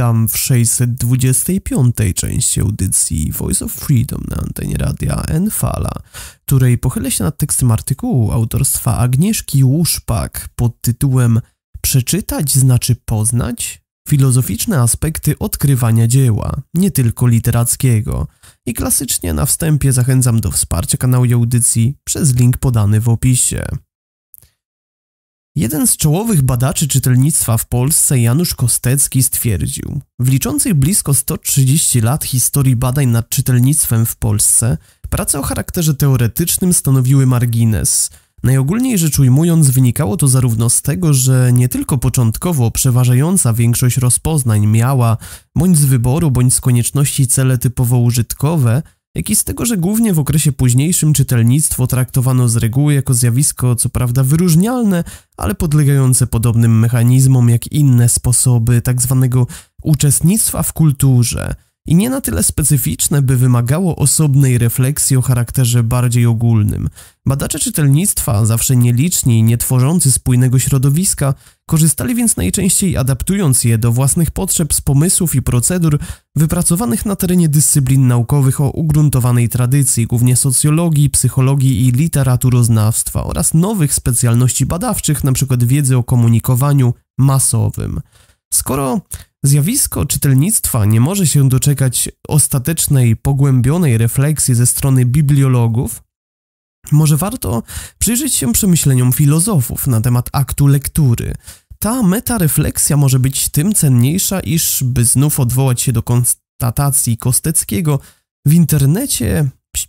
Witam w 625 części audycji Voice of Freedom na antenie radia Enfala, której pochylę się nad tekstem artykułu autorstwa Agnieszki Łuszpak pod tytułem Przeczytać znaczy poznać? Filozoficzne aspekty odkrywania dzieła, nie tylko literackiego. I klasycznie na wstępie zachęcam do wsparcia kanału i audycji przez link podany w opisie. Jeden z czołowych badaczy czytelnictwa w Polsce, Janusz Kostecki, stwierdził: W liczących blisko 130 lat historii badań nad czytelnictwem w Polsce, prace o charakterze teoretycznym stanowiły margines. Najogólniej rzecz ujmując, wynikało to zarówno z tego, że nie tylko początkowo przeważająca większość rozpoznań miała, bądź z wyboru, bądź z konieczności cele typowo użytkowe, jak i z tego, że głównie w okresie późniejszym czytelnictwo traktowano z reguły jako zjawisko co prawda wyróżnialne, ale podlegające podobnym mechanizmom jak inne sposoby tzw. Tak uczestnictwa w kulturze – i nie na tyle specyficzne, by wymagało osobnej refleksji o charakterze bardziej ogólnym. Badacze czytelnictwa, zawsze nieliczni i nie tworzący spójnego środowiska, korzystali więc najczęściej adaptując je do własnych potrzeb z pomysłów i procedur wypracowanych na terenie dyscyplin naukowych o ugruntowanej tradycji, głównie socjologii, psychologii i literaturoznawstwa oraz nowych specjalności badawczych, np. wiedzy o komunikowaniu masowym. Skoro zjawisko czytelnictwa nie może się doczekać ostatecznej, pogłębionej refleksji ze strony bibliologów, może warto przyjrzeć się przemyśleniom filozofów na temat aktu lektury. Ta metarefleksja może być tym cenniejsza, iż by znów odwołać się do konstatacji Kosteckiego, w internecie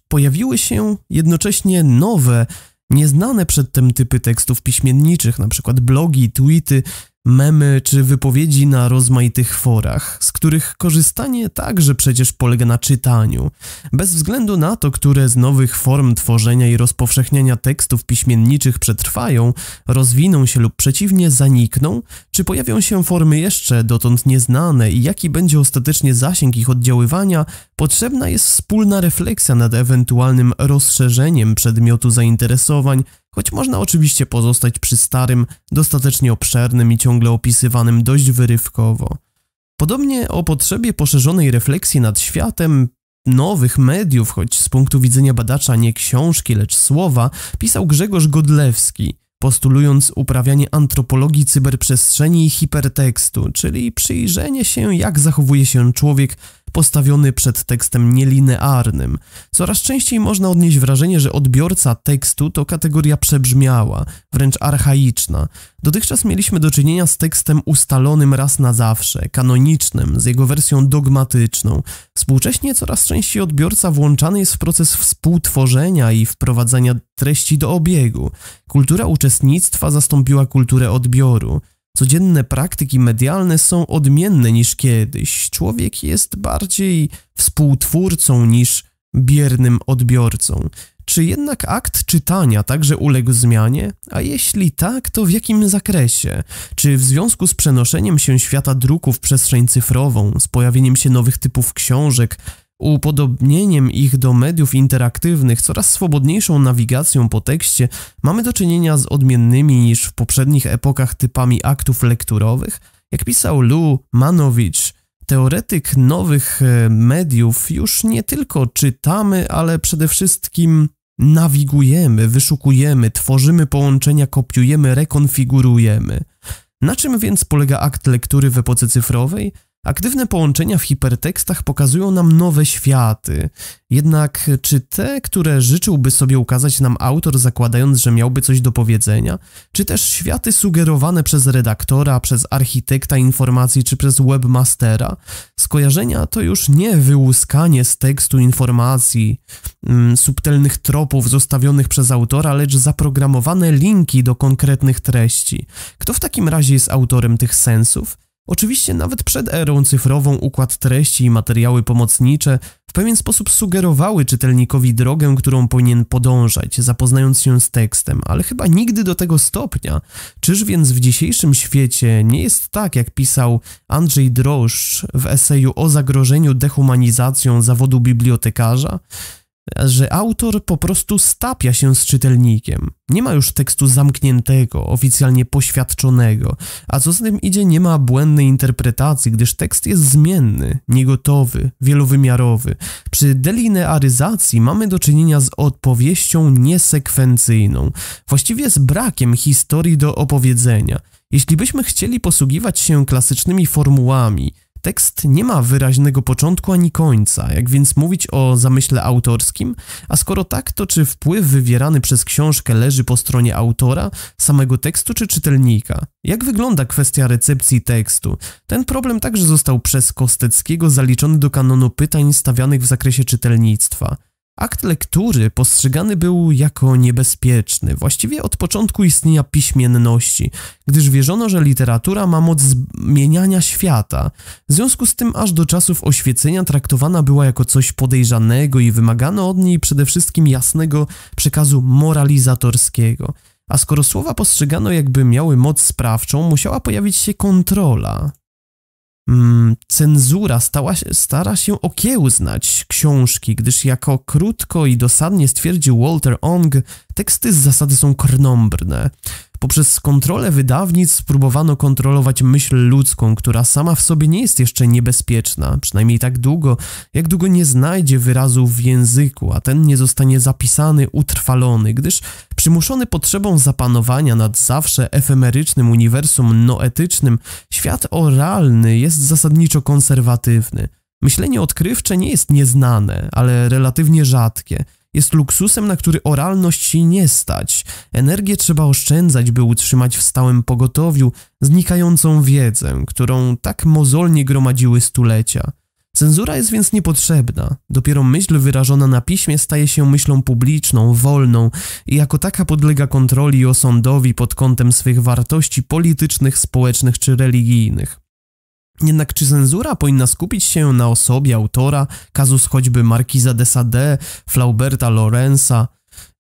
pojawiły się jednocześnie nowe, nieznane przedtem typy tekstów piśmienniczych, np. blogi, tweety, memy czy wypowiedzi na rozmaitych forach, z których korzystanie także przecież polega na czytaniu. Bez względu na to, które z nowych form tworzenia i rozpowszechniania tekstów piśmienniczych przetrwają, rozwiną się lub przeciwnie zanikną, czy pojawią się formy jeszcze dotąd nieznane i jaki będzie ostatecznie zasięg ich oddziaływania, potrzebna jest wspólna refleksja nad ewentualnym rozszerzeniem przedmiotu zainteresowań choć można oczywiście pozostać przy starym, dostatecznie obszernym i ciągle opisywanym dość wyrywkowo. Podobnie o potrzebie poszerzonej refleksji nad światem nowych mediów, choć z punktu widzenia badacza nie książki, lecz słowa, pisał Grzegorz Godlewski, postulując uprawianie antropologii cyberprzestrzeni i hipertekstu, czyli przyjrzenie się, jak zachowuje się człowiek postawiony przed tekstem nielinearnym. Coraz częściej można odnieść wrażenie, że odbiorca tekstu to kategoria przebrzmiała, wręcz archaiczna. Dotychczas mieliśmy do czynienia z tekstem ustalonym raz na zawsze, kanonicznym, z jego wersją dogmatyczną. Współcześnie coraz częściej odbiorca włączany jest w proces współtworzenia i wprowadzania treści do obiegu. Kultura uczestnictwa zastąpiła kulturę odbioru. Codzienne praktyki medialne są odmienne niż kiedyś. Człowiek jest bardziej współtwórcą niż biernym odbiorcą. Czy jednak akt czytania także uległ zmianie? A jeśli tak, to w jakim zakresie? Czy w związku z przenoszeniem się świata druku w przestrzeń cyfrową, z pojawieniem się nowych typów książek, Upodobnieniem ich do mediów interaktywnych, coraz swobodniejszą nawigacją po tekście, mamy do czynienia z odmiennymi niż w poprzednich epokach typami aktów lekturowych. Jak pisał Lou Manowicz, teoretyk nowych e, mediów już nie tylko czytamy, ale przede wszystkim nawigujemy, wyszukujemy, tworzymy połączenia, kopiujemy, rekonfigurujemy. Na czym więc polega akt lektury w epoce cyfrowej? Aktywne połączenia w hipertekstach pokazują nam nowe światy, jednak czy te, które życzyłby sobie ukazać nam autor, zakładając, że miałby coś do powiedzenia, czy też światy sugerowane przez redaktora, przez architekta informacji czy przez webmastera, skojarzenia to już nie wyłuskanie z tekstu informacji, mm, subtelnych tropów zostawionych przez autora, lecz zaprogramowane linki do konkretnych treści. Kto w takim razie jest autorem tych sensów? Oczywiście nawet przed erą cyfrową układ treści i materiały pomocnicze w pewien sposób sugerowały czytelnikowi drogę, którą powinien podążać, zapoznając się z tekstem, ale chyba nigdy do tego stopnia. Czyż więc w dzisiejszym świecie nie jest tak, jak pisał Andrzej Droszcz w eseju o zagrożeniu dehumanizacją zawodu bibliotekarza? że autor po prostu stapia się z czytelnikiem. Nie ma już tekstu zamkniętego, oficjalnie poświadczonego, a co z tym idzie, nie ma błędnej interpretacji, gdyż tekst jest zmienny, niegotowy, wielowymiarowy. Przy delinearyzacji mamy do czynienia z odpowieścią niesekwencyjną, właściwie z brakiem historii do opowiedzenia. Jeśli byśmy chcieli posługiwać się klasycznymi formułami, Tekst nie ma wyraźnego początku ani końca, jak więc mówić o zamyśle autorskim? A skoro tak, to czy wpływ wywierany przez książkę leży po stronie autora, samego tekstu czy czytelnika? Jak wygląda kwestia recepcji tekstu? Ten problem także został przez Kosteckiego zaliczony do kanonu pytań stawianych w zakresie czytelnictwa. Akt lektury postrzegany był jako niebezpieczny, właściwie od początku istnienia piśmienności, gdyż wierzono, że literatura ma moc zmieniania świata. W związku z tym aż do czasów oświecenia traktowana była jako coś podejrzanego i wymagano od niej przede wszystkim jasnego przekazu moralizatorskiego. A skoro słowa postrzegano jakby miały moc sprawczą, musiała pojawić się kontrola. Mm, cenzura stała, stara się okiełznać książki, gdyż jako krótko i dosadnie stwierdził Walter Ong, teksty z zasady są krnąbrne. Poprzez kontrolę wydawnic spróbowano kontrolować myśl ludzką, która sama w sobie nie jest jeszcze niebezpieczna, przynajmniej tak długo, jak długo nie znajdzie wyrazu w języku, a ten nie zostanie zapisany, utrwalony, gdyż przymuszony potrzebą zapanowania nad zawsze efemerycznym uniwersum noetycznym, świat oralny jest zasadniczo konserwatywny. Myślenie odkrywcze nie jest nieznane, ale relatywnie rzadkie – jest luksusem, na który oralność się nie stać. Energię trzeba oszczędzać, by utrzymać w stałym pogotowiu znikającą wiedzę, którą tak mozolnie gromadziły stulecia. Cenzura jest więc niepotrzebna. Dopiero myśl wyrażona na piśmie staje się myślą publiczną, wolną i jako taka podlega kontroli i osądowi pod kątem swych wartości politycznych, społecznych czy religijnych. Jednak czy cenzura powinna skupić się na osobie autora, kazus choćby Markiza de Sade, Flauberta Lorenza,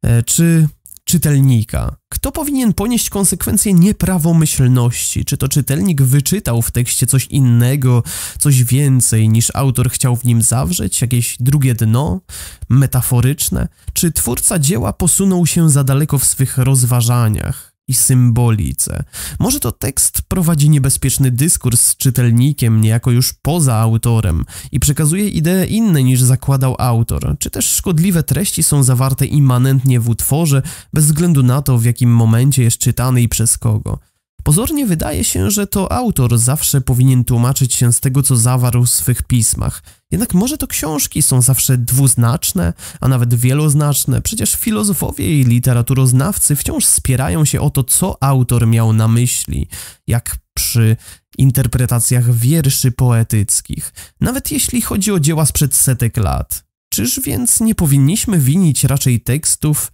e, czy czytelnika? Kto powinien ponieść konsekwencje nieprawomyślności? Czy to czytelnik wyczytał w tekście coś innego, coś więcej niż autor chciał w nim zawrzeć, jakieś drugie dno, metaforyczne? Czy twórca dzieła posunął się za daleko w swych rozważaniach? i symbolice. Może to tekst prowadzi niebezpieczny dyskurs z czytelnikiem, niejako już poza autorem, i przekazuje idee inne niż zakładał autor, czy też szkodliwe treści są zawarte immanentnie w utworze, bez względu na to, w jakim momencie jest czytany i przez kogo. Pozornie wydaje się, że to autor zawsze powinien tłumaczyć się z tego, co zawarł w swych pismach. Jednak może to książki są zawsze dwuznaczne, a nawet wieloznaczne. Przecież filozofowie i literaturoznawcy wciąż spierają się o to, co autor miał na myśli, jak przy interpretacjach wierszy poetyckich, nawet jeśli chodzi o dzieła sprzed setek lat. Czyż więc nie powinniśmy winić raczej tekstów,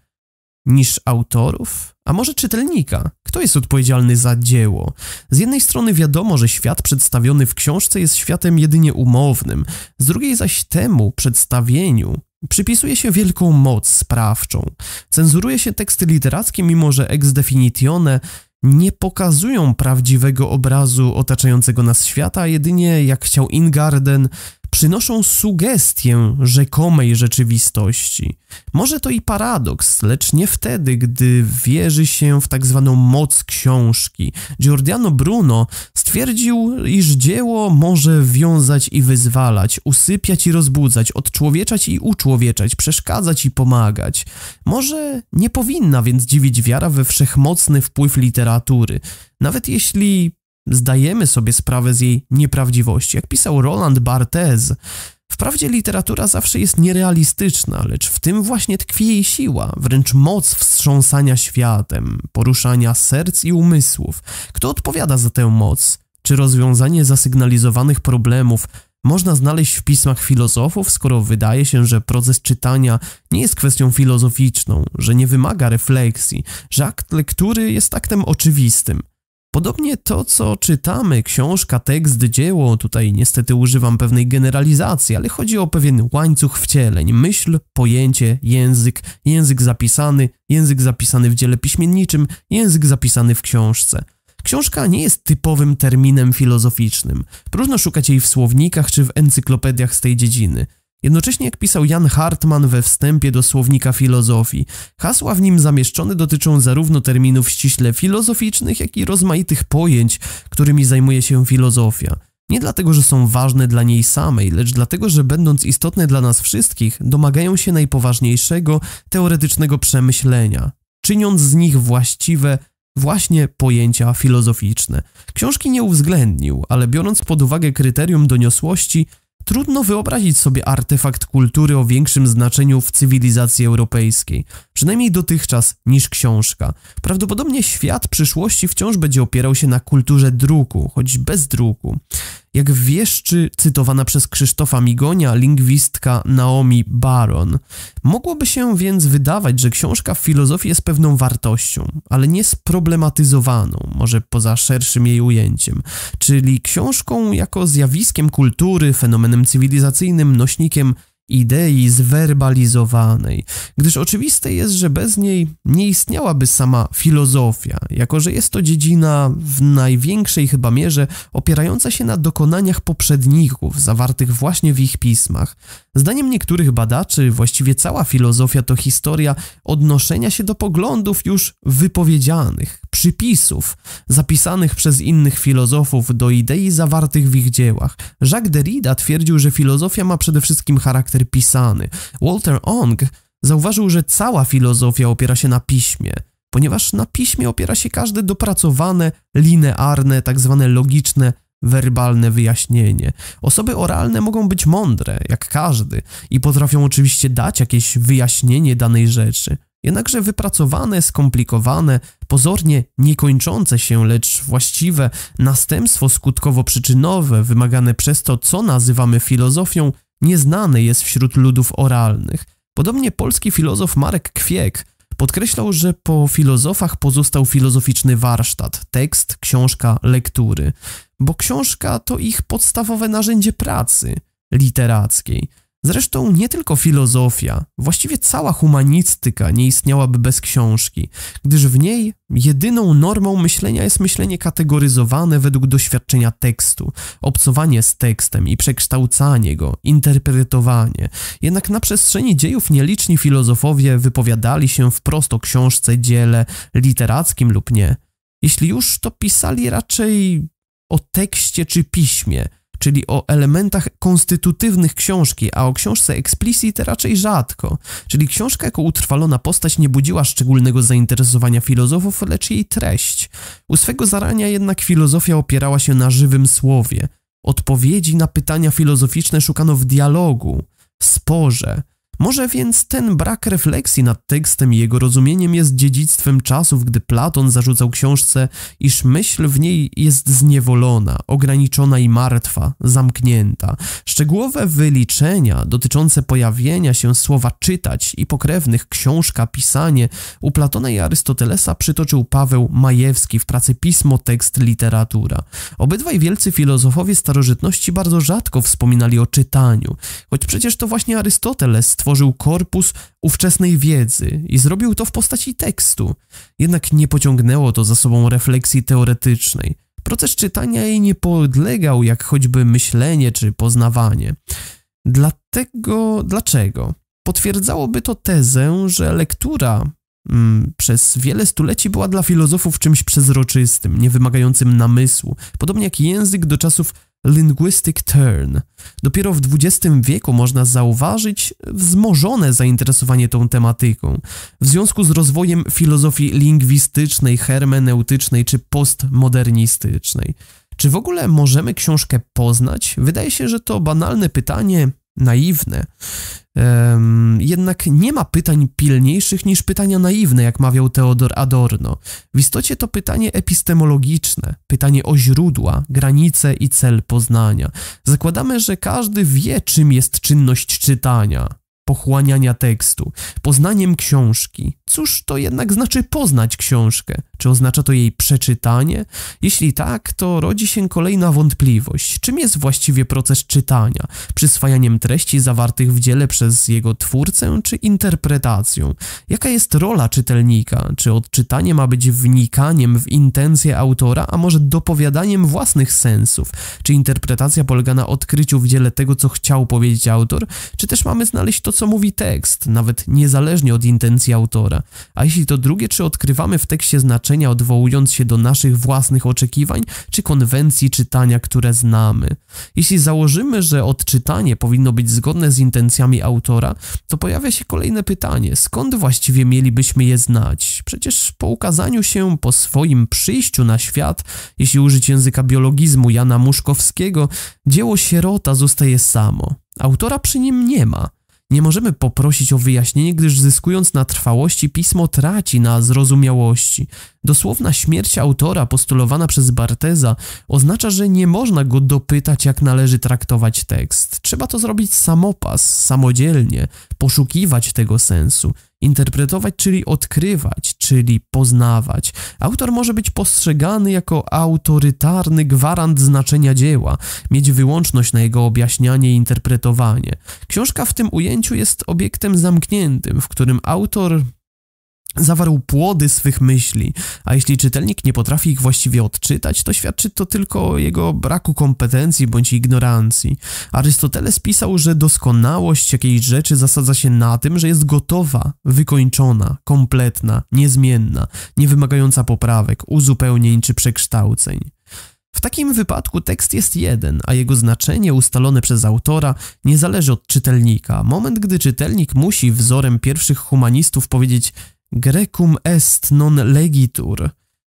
niż autorów? A może czytelnika? Kto jest odpowiedzialny za dzieło? Z jednej strony wiadomo, że świat przedstawiony w książce jest światem jedynie umownym, z drugiej zaś temu przedstawieniu Przypisuje się wielką moc sprawczą. Cenzuruje się teksty literackie, mimo że ex definitione nie pokazują prawdziwego obrazu otaczającego nas świata, a jedynie, jak chciał Ingarden, przynoszą sugestię rzekomej rzeczywistości. Może to i paradoks, lecz nie wtedy, gdy wierzy się w tak zwaną moc książki. Giordano Bruno stwierdził, iż dzieło może wiązać i wyzwalać, usypiać i rozbudzać, odczłowieczać i uczłowieczać, przeszkadzać i pomagać. Może nie powinna więc dziwić wiara we wszechmocny wpływ literatury, nawet jeśli zdajemy sobie sprawę z jej nieprawdziwości. Jak pisał Roland Barthes, wprawdzie literatura zawsze jest nierealistyczna, lecz w tym właśnie tkwi jej siła, wręcz moc wstrząsania światem, poruszania serc i umysłów. Kto odpowiada za tę moc? Czy rozwiązanie zasygnalizowanych problemów można znaleźć w pismach filozofów, skoro wydaje się, że proces czytania nie jest kwestią filozoficzną, że nie wymaga refleksji, że akt lektury jest aktem oczywistym? Podobnie to, co czytamy, książka, tekst, dzieło, tutaj niestety używam pewnej generalizacji, ale chodzi o pewien łańcuch wcieleń, myśl, pojęcie, język, język zapisany, język zapisany w dziele piśmienniczym, język zapisany w książce. Książka nie jest typowym terminem filozoficznym. Próżno szukać jej w słownikach czy w encyklopediach z tej dziedziny. Jednocześnie jak pisał Jan Hartmann we wstępie do słownika filozofii, hasła w nim zamieszczone dotyczą zarówno terminów ściśle filozoficznych, jak i rozmaitych pojęć, którymi zajmuje się filozofia. Nie dlatego, że są ważne dla niej samej, lecz dlatego, że będąc istotne dla nas wszystkich, domagają się najpoważniejszego teoretycznego przemyślenia, czyniąc z nich właściwe właśnie pojęcia filozoficzne. Książki nie uwzględnił, ale biorąc pod uwagę kryterium doniosłości, Trudno wyobrazić sobie artefakt kultury o większym znaczeniu w cywilizacji europejskiej, przynajmniej dotychczas, niż książka. Prawdopodobnie świat przyszłości wciąż będzie opierał się na kulturze druku, choć bez druku. Jak wieszczy cytowana przez Krzysztofa Migonia lingwistka Naomi Baron. Mogłoby się więc wydawać, że książka w filozofii jest pewną wartością, ale nie sproblematyzowaną, może poza szerszym jej ujęciem, czyli książką jako zjawiskiem kultury, fenomenem cywilizacyjnym, nośnikiem idei zwerbalizowanej, gdyż oczywiste jest, że bez niej nie istniałaby sama filozofia, jako że jest to dziedzina w największej chyba mierze opierająca się na dokonaniach poprzedników zawartych właśnie w ich pismach. Zdaniem niektórych badaczy, właściwie cała filozofia to historia odnoszenia się do poglądów już wypowiedzianych, przypisów zapisanych przez innych filozofów do idei zawartych w ich dziełach. Jacques Derrida twierdził, że filozofia ma przede wszystkim charakter charakter pisany. Walter Ong zauważył, że cała filozofia opiera się na piśmie, ponieważ na piśmie opiera się każde dopracowane, linearne, tak zwane logiczne, werbalne wyjaśnienie. Osoby oralne mogą być mądre, jak każdy, i potrafią oczywiście dać jakieś wyjaśnienie danej rzeczy. Jednakże wypracowane, skomplikowane, pozornie niekończące się, lecz właściwe następstwo skutkowo-przyczynowe wymagane przez to, co nazywamy filozofią, nieznany jest wśród ludów oralnych. Podobnie polski filozof Marek Kwiek podkreślał, że po filozofach pozostał filozoficzny warsztat, tekst, książka, lektury, bo książka to ich podstawowe narzędzie pracy literackiej – Zresztą nie tylko filozofia, właściwie cała humanistyka nie istniałaby bez książki, gdyż w niej jedyną normą myślenia jest myślenie kategoryzowane według doświadczenia tekstu, obcowanie z tekstem i przekształcanie go, interpretowanie. Jednak na przestrzeni dziejów nieliczni filozofowie wypowiadali się wprost o książce, dziele, literackim lub nie. Jeśli już, to pisali raczej o tekście czy piśmie – czyli o elementach konstytutywnych książki, a o książce explicit raczej rzadko. Czyli książka jako utrwalona postać nie budziła szczególnego zainteresowania filozofów, lecz jej treść. U swego zarania jednak filozofia opierała się na żywym słowie. Odpowiedzi na pytania filozoficzne szukano w dialogu, sporze, może więc ten brak refleksji nad tekstem i jego rozumieniem jest dziedzictwem czasów, gdy Platon zarzucał książce, iż myśl w niej jest zniewolona, ograniczona i martwa, zamknięta. Szczegółowe wyliczenia dotyczące pojawienia się słowa czytać i pokrewnych książka, pisanie u Platona i Arystotelesa przytoczył Paweł Majewski w pracy Pismo, Tekst, Literatura. Obydwaj wielcy filozofowie starożytności bardzo rzadko wspominali o czytaniu, choć przecież to właśnie Arystoteles stworzył korpus ówczesnej wiedzy i zrobił to w postaci tekstu. Jednak nie pociągnęło to za sobą refleksji teoretycznej. Proces czytania jej nie podlegał jak choćby myślenie czy poznawanie. Dlatego, dlaczego? Potwierdzałoby to tezę, że lektura mm, przez wiele stuleci była dla filozofów czymś przezroczystym, niewymagającym namysłu, podobnie jak język do czasów linguistic turn. Dopiero w XX wieku można zauważyć wzmożone zainteresowanie tą tematyką w związku z rozwojem filozofii lingwistycznej, hermeneutycznej czy postmodernistycznej. Czy w ogóle możemy książkę poznać? Wydaje się, że to banalne pytanie, naiwny. Jednak nie ma pytań pilniejszych niż pytania naiwne, jak mawiał Teodor Adorno. W istocie to pytanie epistemologiczne, pytanie o źródła, granice i cel poznania. Zakładamy, że każdy wie, czym jest czynność czytania, pochłaniania tekstu, poznaniem książki. Cóż to jednak znaczy poznać książkę? Czy oznacza to jej przeczytanie? Jeśli tak, to rodzi się kolejna wątpliwość. Czym jest właściwie proces czytania? Przyswajaniem treści zawartych w dziele przez jego twórcę, czy interpretacją? Jaka jest rola czytelnika? Czy odczytanie ma być wnikaniem w intencje autora, a może dopowiadaniem własnych sensów? Czy interpretacja polega na odkryciu w dziele tego, co chciał powiedzieć autor? Czy też mamy znaleźć to, co mówi tekst, nawet niezależnie od intencji autora. A jeśli to drugie, czy odkrywamy w tekście znaczenia odwołując się do naszych własnych oczekiwań, czy konwencji czytania, które znamy. Jeśli założymy, że odczytanie powinno być zgodne z intencjami autora, to pojawia się kolejne pytanie, skąd właściwie mielibyśmy je znać? Przecież po ukazaniu się, po swoim przyjściu na świat, jeśli użyć języka biologizmu Jana Muszkowskiego, dzieło sierota zostaje samo. Autora przy nim nie ma. Nie możemy poprosić o wyjaśnienie, gdyż zyskując na trwałości, pismo traci na zrozumiałości. Dosłowna śmierć autora postulowana przez Barteza oznacza, że nie można go dopytać, jak należy traktować tekst. Trzeba to zrobić samopas, samodzielnie, poszukiwać tego sensu, interpretować, czyli odkrywać, czyli poznawać. Autor może być postrzegany jako autorytarny gwarant znaczenia dzieła, mieć wyłączność na jego objaśnianie i interpretowanie. Książka w tym ujęciu jest obiektem zamkniętym, w którym autor zawarł płody swych myśli, a jeśli czytelnik nie potrafi ich właściwie odczytać, to świadczy to tylko o jego braku kompetencji bądź ignorancji. Arystoteles pisał, że doskonałość jakiejś rzeczy zasadza się na tym, że jest gotowa, wykończona, kompletna, niezmienna, nie wymagająca poprawek, uzupełnień czy przekształceń. W takim wypadku tekst jest jeden, a jego znaczenie ustalone przez autora nie zależy od czytelnika. Moment, gdy czytelnik musi wzorem pierwszych humanistów powiedzieć Grecum est non legitur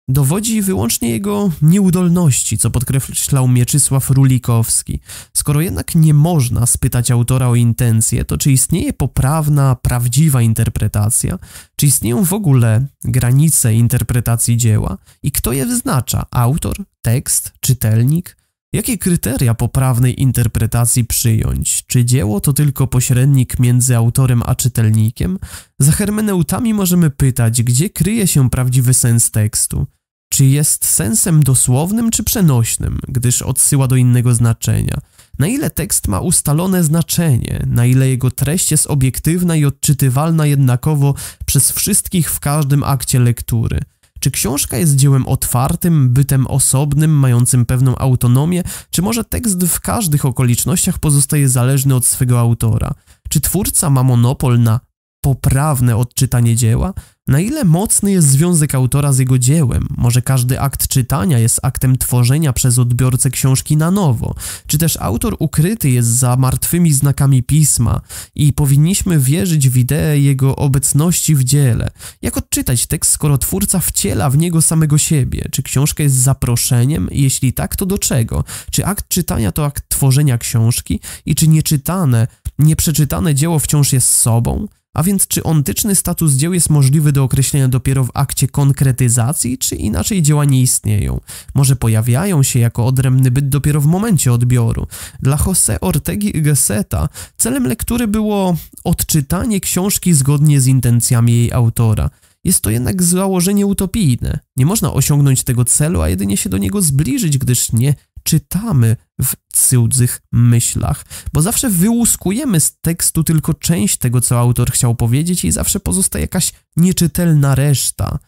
dowodzi wyłącznie jego nieudolności, co podkreślał Mieczysław Rulikowski. Skoro jednak nie można spytać autora o intencję, to czy istnieje poprawna, prawdziwa interpretacja? Czy istnieją w ogóle granice interpretacji dzieła? I kto je wyznacza? Autor, tekst, czytelnik? Jakie kryteria poprawnej interpretacji przyjąć? Czy dzieło to tylko pośrednik między autorem a czytelnikiem? Za hermeneutami możemy pytać, gdzie kryje się prawdziwy sens tekstu? Czy jest sensem dosłownym czy przenośnym, gdyż odsyła do innego znaczenia? Na ile tekst ma ustalone znaczenie, na ile jego treść jest obiektywna i odczytywalna jednakowo przez wszystkich w każdym akcie lektury? Czy książka jest dziełem otwartym, bytem osobnym, mającym pewną autonomię, czy może tekst w każdych okolicznościach pozostaje zależny od swego autora? Czy twórca ma monopol na poprawne odczytanie dzieła? Na ile mocny jest związek autora z jego dziełem? Może każdy akt czytania jest aktem tworzenia przez odbiorcę książki na nowo? Czy też autor ukryty jest za martwymi znakami pisma i powinniśmy wierzyć w ideę jego obecności w dziele? Jak odczytać tekst, skoro twórca wciela w niego samego siebie? Czy książka jest zaproszeniem? Jeśli tak, to do czego? Czy akt czytania to akt tworzenia książki? I czy nieczytane, nieprzeczytane dzieło wciąż jest sobą? A więc czy ontyczny status dzieł jest możliwy do określenia dopiero w akcie konkretyzacji, czy inaczej dzieła nie istnieją? Może pojawiają się jako odrębny byt dopiero w momencie odbioru? Dla Jose Ortegi y Geseta celem lektury było odczytanie książki zgodnie z intencjami jej autora. Jest to jednak założenie utopijne. Nie można osiągnąć tego celu, a jedynie się do niego zbliżyć, gdyż nie czytamy w cudzych myślach, bo zawsze wyłuskujemy z tekstu tylko część tego, co autor chciał powiedzieć i zawsze pozostaje jakaś nieczytelna reszta.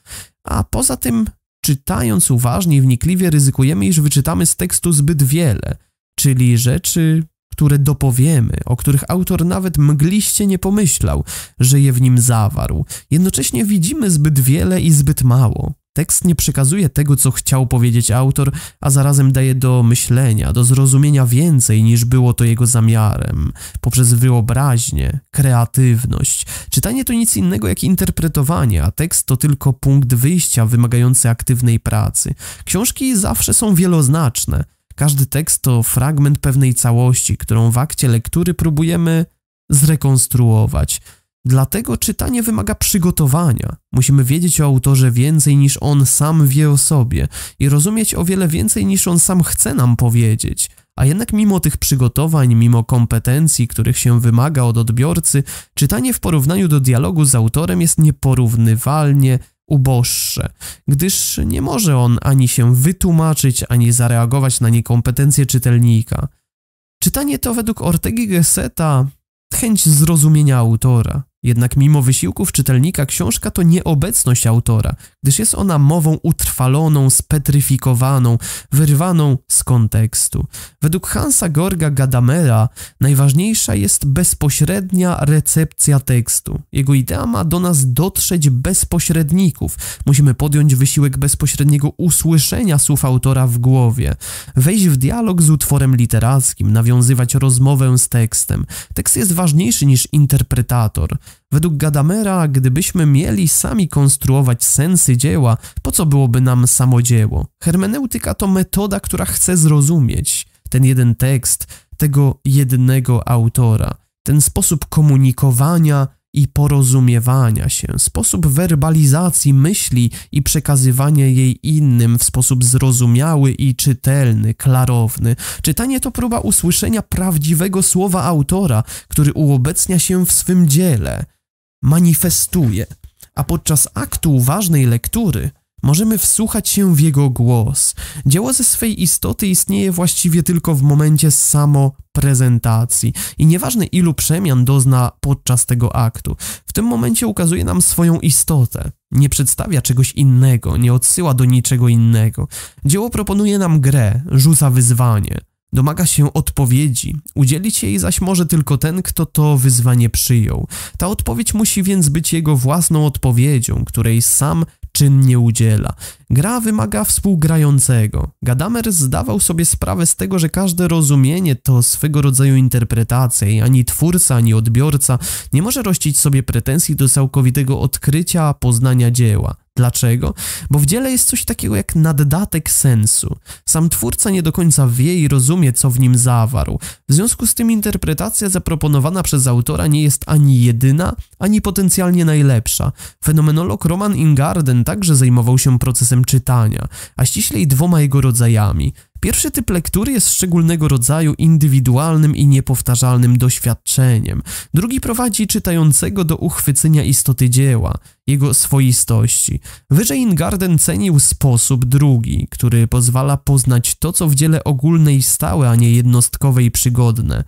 A poza tym, czytając uważnie i wnikliwie, ryzykujemy, iż wyczytamy z tekstu zbyt wiele, czyli rzeczy, które dopowiemy, o których autor nawet mgliście nie pomyślał, że je w nim zawarł. Jednocześnie widzimy zbyt wiele i zbyt mało. Tekst nie przekazuje tego, co chciał powiedzieć autor, a zarazem daje do myślenia, do zrozumienia więcej niż było to jego zamiarem, poprzez wyobraźnię, kreatywność. Czytanie to nic innego jak interpretowanie, a tekst to tylko punkt wyjścia wymagający aktywnej pracy. Książki zawsze są wieloznaczne. Każdy tekst to fragment pewnej całości, którą w akcie lektury próbujemy zrekonstruować. Dlatego czytanie wymaga przygotowania. Musimy wiedzieć o autorze więcej niż on sam wie o sobie i rozumieć o wiele więcej niż on sam chce nam powiedzieć. A jednak mimo tych przygotowań, mimo kompetencji, których się wymaga od odbiorcy, czytanie w porównaniu do dialogu z autorem jest nieporównywalnie uboższe, gdyż nie może on ani się wytłumaczyć, ani zareagować na niekompetencje czytelnika. Czytanie to według Ortegi Gesseta chęć zrozumienia autora. Jednak mimo wysiłków czytelnika książka to nieobecność autora, gdyż jest ona mową utrwaloną, spetryfikowaną, wyrwaną z kontekstu. Według Hansa Gorga Gadamera najważniejsza jest bezpośrednia recepcja tekstu. Jego idea ma do nas dotrzeć bez pośredników. Musimy podjąć wysiłek bezpośredniego usłyszenia słów autora w głowie, wejść w dialog z utworem literackim, nawiązywać rozmowę z tekstem. Tekst jest ważniejszy niż interpretator. Według Gadamera, gdybyśmy mieli sami konstruować sensy dzieła, po co byłoby nam samo dzieło? Hermeneutyka to metoda, która chce zrozumieć ten jeden tekst, tego jednego autora, ten sposób komunikowania i porozumiewania się, sposób werbalizacji myśli i przekazywania jej innym w sposób zrozumiały i czytelny, klarowny. Czytanie to próba usłyszenia prawdziwego słowa autora, który uobecnia się w swym dziele, manifestuje, a podczas aktu ważnej lektury Możemy wsłuchać się w jego głos. Dzieło ze swej istoty istnieje właściwie tylko w momencie samoprezentacji i nieważne ilu przemian dozna podczas tego aktu, w tym momencie ukazuje nam swoją istotę. Nie przedstawia czegoś innego, nie odsyła do niczego innego. Dzieło proponuje nam grę, rzuca wyzwanie. Domaga się odpowiedzi, udzielić jej zaś może tylko ten, kto to wyzwanie przyjął. Ta odpowiedź musi więc być jego własną odpowiedzią, której sam czynnie udziela. Gra wymaga współgrającego. Gadamer zdawał sobie sprawę z tego, że każde rozumienie to swego rodzaju interpretacja i ani twórca, ani odbiorca nie może rościć sobie pretensji do całkowitego odkrycia, poznania dzieła. Dlaczego? Bo w dziele jest coś takiego jak naddatek sensu. Sam twórca nie do końca wie i rozumie, co w nim zawarł. W związku z tym interpretacja zaproponowana przez autora nie jest ani jedyna, ani potencjalnie najlepsza. Fenomenolog Roman Ingarden także zajmował się procesem czytania, a ściślej dwoma jego rodzajami – Pierwszy typ lektury jest szczególnego rodzaju indywidualnym i niepowtarzalnym doświadczeniem. Drugi prowadzi czytającego do uchwycenia istoty dzieła, jego swoistości. Wyżej Ingarden cenił sposób drugi, który pozwala poznać to, co w dziele ogólnej stałe, a nie jednostkowe i przygodne.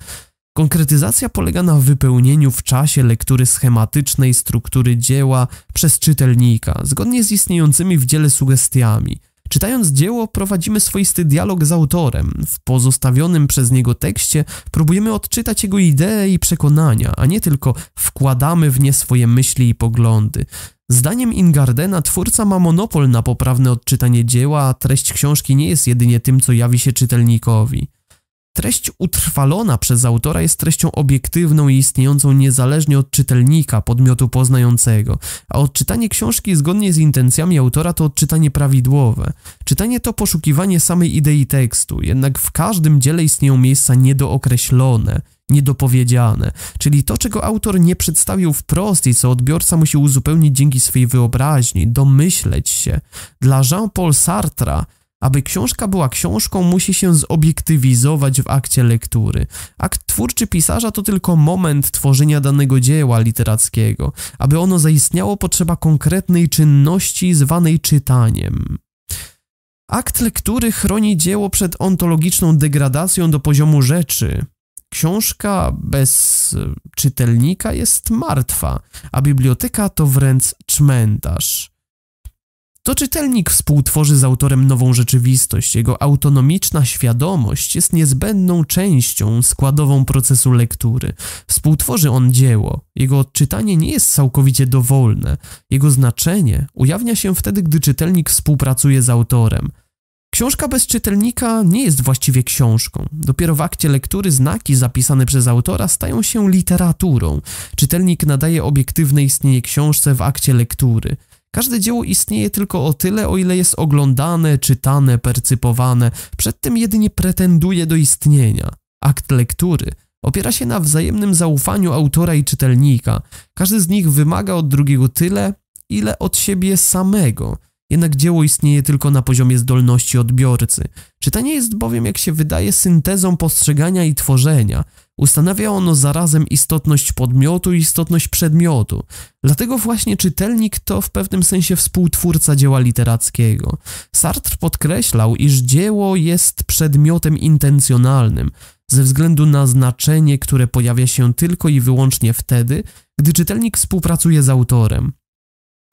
Konkretyzacja polega na wypełnieniu w czasie lektury schematycznej struktury dzieła przez czytelnika, zgodnie z istniejącymi w dziele sugestiami. Czytając dzieło, prowadzimy swoisty dialog z autorem. W pozostawionym przez niego tekście próbujemy odczytać jego idee i przekonania, a nie tylko wkładamy w nie swoje myśli i poglądy. Zdaniem Ingardena twórca ma monopol na poprawne odczytanie dzieła, a treść książki nie jest jedynie tym, co jawi się czytelnikowi. Treść utrwalona przez autora jest treścią obiektywną i istniejącą niezależnie od czytelnika, podmiotu poznającego, a odczytanie książki zgodnie z intencjami autora to odczytanie prawidłowe. Czytanie to poszukiwanie samej idei tekstu, jednak w każdym dziele istnieją miejsca niedookreślone, niedopowiedziane, czyli to, czego autor nie przedstawił wprost i co odbiorca musi uzupełnić dzięki swojej wyobraźni, domyśleć się. Dla Jean-Paul Sartra aby książka była książką, musi się zobiektywizować w akcie lektury. Akt twórczy pisarza to tylko moment tworzenia danego dzieła literackiego. Aby ono zaistniało, potrzeba konkretnej czynności zwanej czytaniem. Akt lektury chroni dzieło przed ontologiczną degradacją do poziomu rzeczy. Książka bez czytelnika jest martwa, a biblioteka to wręcz cmentarz. To czytelnik współtworzy z autorem nową rzeczywistość, jego autonomiczna świadomość jest niezbędną częścią składową procesu lektury. Współtworzy on dzieło, jego odczytanie nie jest całkowicie dowolne, jego znaczenie ujawnia się wtedy, gdy czytelnik współpracuje z autorem. Książka bez czytelnika nie jest właściwie książką. Dopiero w akcie lektury znaki zapisane przez autora stają się literaturą. Czytelnik nadaje obiektywne istnienie książce w akcie lektury. Każde dzieło istnieje tylko o tyle, o ile jest oglądane, czytane, percypowane, przed tym jedynie pretenduje do istnienia. Akt lektury opiera się na wzajemnym zaufaniu autora i czytelnika. Każdy z nich wymaga od drugiego tyle, ile od siebie samego. Jednak dzieło istnieje tylko na poziomie zdolności odbiorcy. Czytanie jest bowiem, jak się wydaje, syntezą postrzegania i tworzenia. Ustanawia ono zarazem istotność podmiotu i istotność przedmiotu. Dlatego właśnie czytelnik to w pewnym sensie współtwórca dzieła literackiego. Sartre podkreślał, iż dzieło jest przedmiotem intencjonalnym, ze względu na znaczenie, które pojawia się tylko i wyłącznie wtedy, gdy czytelnik współpracuje z autorem.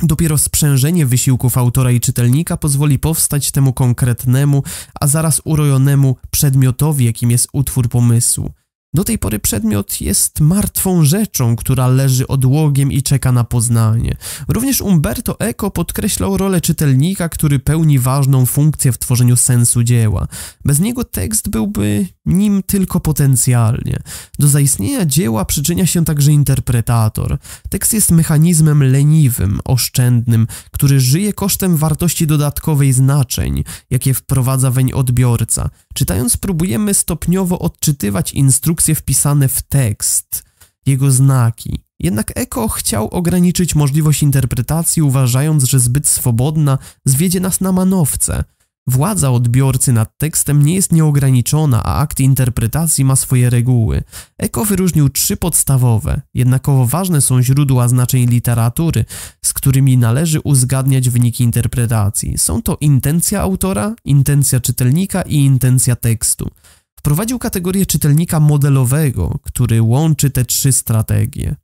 Dopiero sprzężenie wysiłków autora i czytelnika pozwoli powstać temu konkretnemu, a zaraz urojonemu przedmiotowi, jakim jest utwór pomysłu. Do tej pory przedmiot jest martwą rzeczą, która leży odłogiem i czeka na poznanie. Również Umberto Eco podkreślał rolę czytelnika, który pełni ważną funkcję w tworzeniu sensu dzieła. Bez niego tekst byłby nim tylko potencjalnie. Do zaistnienia dzieła przyczynia się także interpretator. Tekst jest mechanizmem leniwym, oszczędnym, który żyje kosztem wartości dodatkowej znaczeń, jakie wprowadza weń odbiorca. Czytając, próbujemy stopniowo odczytywać instrukcje wpisane w tekst, jego znaki. Jednak Eko chciał ograniczyć możliwość interpretacji, uważając, że zbyt swobodna zwiedzie nas na manowce – Władza odbiorcy nad tekstem nie jest nieograniczona, a akt interpretacji ma swoje reguły. Eko wyróżnił trzy podstawowe, jednakowo ważne są źródła znaczeń literatury, z którymi należy uzgadniać wyniki interpretacji. Są to intencja autora, intencja czytelnika i intencja tekstu. Wprowadził kategorię czytelnika modelowego, który łączy te trzy strategie.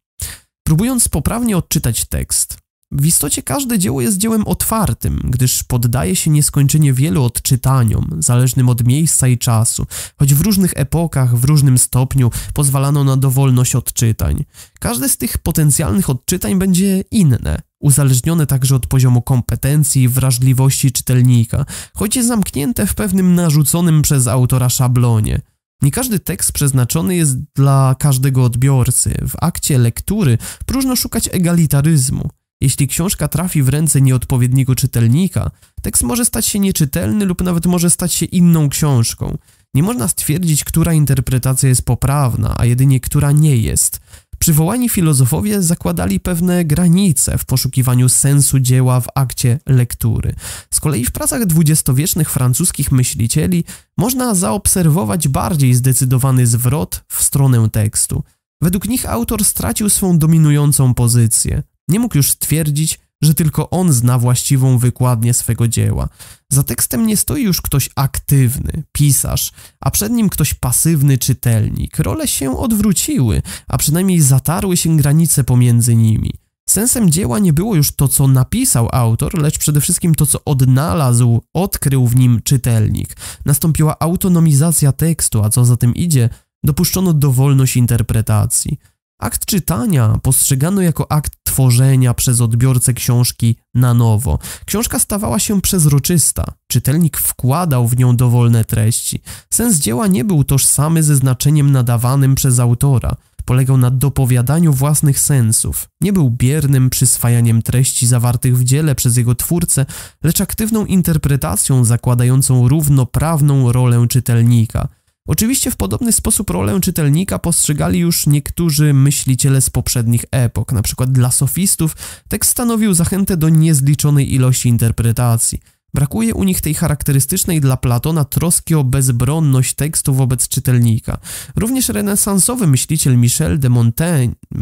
Próbując poprawnie odczytać tekst, w istocie każde dzieło jest dziełem otwartym, gdyż poddaje się nieskończenie wielu odczytaniom, zależnym od miejsca i czasu, choć w różnych epokach, w różnym stopniu pozwalano na dowolność odczytań. Każde z tych potencjalnych odczytań będzie inne, uzależnione także od poziomu kompetencji i wrażliwości czytelnika, choć jest zamknięte w pewnym narzuconym przez autora szablonie. Nie każdy tekst przeznaczony jest dla każdego odbiorcy. W akcie lektury próżno szukać egalitaryzmu. Jeśli książka trafi w ręce nieodpowiedniego czytelnika, tekst może stać się nieczytelny lub nawet może stać się inną książką. Nie można stwierdzić, która interpretacja jest poprawna, a jedynie która nie jest. Przywołani filozofowie zakładali pewne granice w poszukiwaniu sensu dzieła w akcie lektury. Z kolei w pracach dwudziestowiecznych francuskich myślicieli można zaobserwować bardziej zdecydowany zwrot w stronę tekstu. Według nich autor stracił swą dominującą pozycję. Nie mógł już stwierdzić, że tylko on zna właściwą wykładnię swego dzieła. Za tekstem nie stoi już ktoś aktywny, pisarz, a przed nim ktoś pasywny czytelnik. Role się odwróciły, a przynajmniej zatarły się granice pomiędzy nimi. Sensem dzieła nie było już to, co napisał autor, lecz przede wszystkim to, co odnalazł, odkrył w nim czytelnik. Nastąpiła autonomizacja tekstu, a co za tym idzie, dopuszczono dowolność interpretacji. Akt czytania postrzegano jako akt tworzenia przez odbiorcę książki na nowo. Książka stawała się przezroczysta, czytelnik wkładał w nią dowolne treści. Sens dzieła nie był tożsamy ze znaczeniem nadawanym przez autora. Polegał na dopowiadaniu własnych sensów. Nie był biernym przyswajaniem treści zawartych w dziele przez jego twórcę, lecz aktywną interpretacją zakładającą równoprawną rolę czytelnika – Oczywiście w podobny sposób rolę czytelnika postrzegali już niektórzy myśliciele z poprzednich epok, Na przykład dla sofistów tekst stanowił zachętę do niezliczonej ilości interpretacji. Brakuje u nich tej charakterystycznej dla Platona troski o bezbronność tekstu wobec czytelnika. Również renesansowy myśliciel Michel de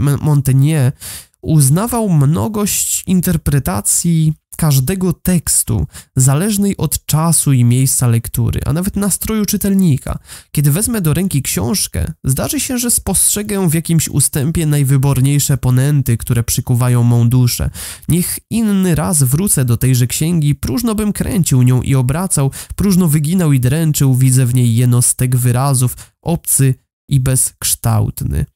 Montaigne uznawał mnogość interpretacji każdego tekstu, zależnej od czasu i miejsca lektury, a nawet nastroju czytelnika. Kiedy wezmę do ręki książkę, zdarzy się, że spostrzegę w jakimś ustępie najwyborniejsze ponenty, które przykuwają mą duszę. Niech inny raz wrócę do tejże księgi, próżno bym kręcił nią i obracał, próżno wyginał i dręczył, widzę w niej jednostek wyrazów, obcy i bezkształtny.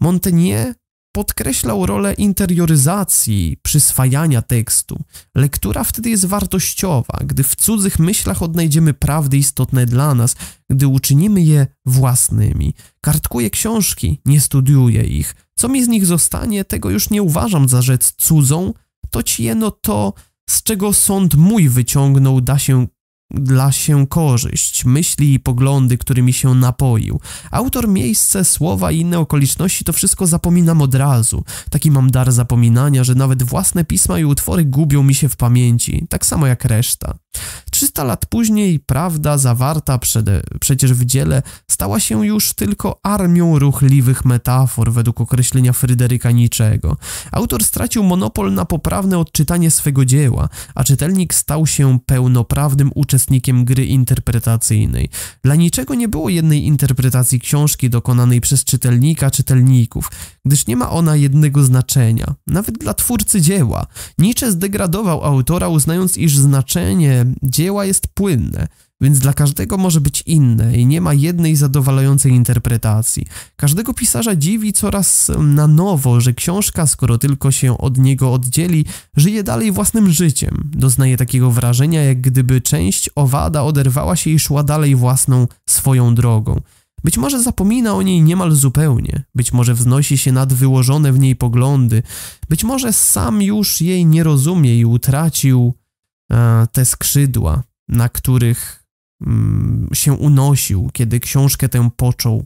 Montaigne podkreślał rolę interioryzacji, przyswajania tekstu. Lektura wtedy jest wartościowa, gdy w cudzych myślach odnajdziemy prawdy istotne dla nas, gdy uczynimy je własnymi. Kartkuję książki, nie studiuję ich. Co mi z nich zostanie, tego już nie uważam za rzecz cudzą, To ci jeno to, z czego sąd mój wyciągnął, da się dla się korzyść, myśli i poglądy, którymi się napoił. Autor, miejsce, słowa i inne okoliczności to wszystko zapominam od razu. Taki mam dar zapominania, że nawet własne pisma i utwory gubią mi się w pamięci, tak samo jak reszta. 300 lat później prawda zawarta przed przecież w dziele stała się już tylko armią ruchliwych metafor według określenia Fryderyka Niczego. Autor stracił monopol na poprawne odczytanie swego dzieła, a czytelnik stał się pełnoprawnym uczestnikiem gry interpretacyjnej. Dla niczego nie było jednej interpretacji książki dokonanej przez czytelnika czytelników, gdyż nie ma ona jednego znaczenia, nawet dla twórcy dzieła. Nicze zdegradował autora uznając, iż znaczenie dzieła dzieła jest płynne, więc dla każdego może być inne i nie ma jednej zadowalającej interpretacji. Każdego pisarza dziwi coraz mm, na nowo, że książka, skoro tylko się od niego oddzieli, żyje dalej własnym życiem. Doznaje takiego wrażenia, jak gdyby część owada oderwała się i szła dalej własną, swoją drogą. Być może zapomina o niej niemal zupełnie, być może wznosi się nad wyłożone w niej poglądy, być może sam już jej nie rozumie i utracił E, te skrzydła, na których mm, się unosił, kiedy książkę tę począł.